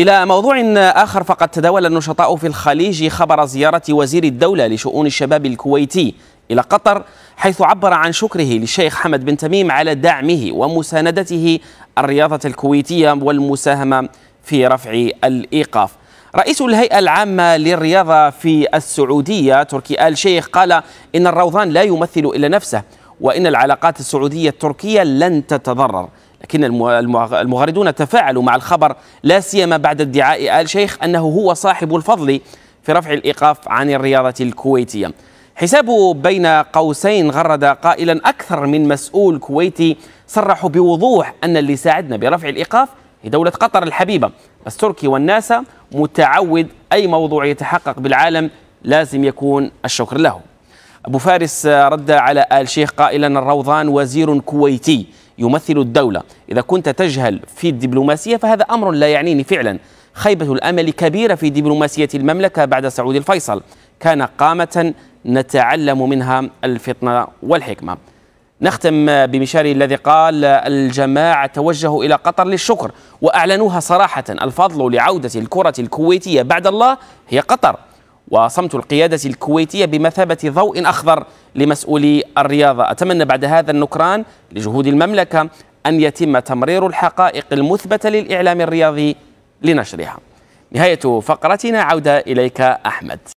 إلى موضوع آخر فقد تداول النشطاء في الخليج خبر زيارة وزير الدولة لشؤون الشباب الكويتي إلى قطر حيث عبر عن شكره للشيخ حمد بن تميم على دعمه ومساندته الرياضة الكويتية والمساهمة في رفع الإيقاف رئيس الهيئة العامة للرياضة في السعودية تركي آل شيخ قال إن الروضان لا يمثل إلا نفسه وإن العلاقات السعودية التركية لن تتضرر لكن المغردون تفاعلوا مع الخبر لا سيما بعد ادعاء آل شيخ أنه هو صاحب الفضل في رفع الإيقاف عن الرياضة الكويتية حسابه بين قوسين غرد قائلا أكثر من مسؤول كويتي صرحوا بوضوح أن اللي ساعدنا برفع الإيقاف هي دولة قطر الحبيبة بس تركي والناس متعود أي موضوع يتحقق بالعالم لازم يكون الشكر له أبو فارس رد على آل شيخ قائلا الروضان وزير كويتي يمثل الدولة إذا كنت تجهل في الدبلوماسية فهذا أمر لا يعنيني فعلا خيبة الأمل كبيرة في دبلوماسية المملكة بعد سعود الفيصل كان قامة نتعلم منها الفطنة والحكمة نختم بمشاري الذي قال الجماعة توجهوا إلى قطر للشكر وأعلنوها صراحة الفضل لعودة الكرة الكويتية بعد الله هي قطر وصمت القيادة الكويتية بمثابة ضوء أخضر لمسؤولي الرياضة أتمنى بعد هذا النكران لجهود المملكة أن يتم تمرير الحقائق المثبتة للإعلام الرياضي لنشرها نهاية فقرتنا عودة إليك أحمد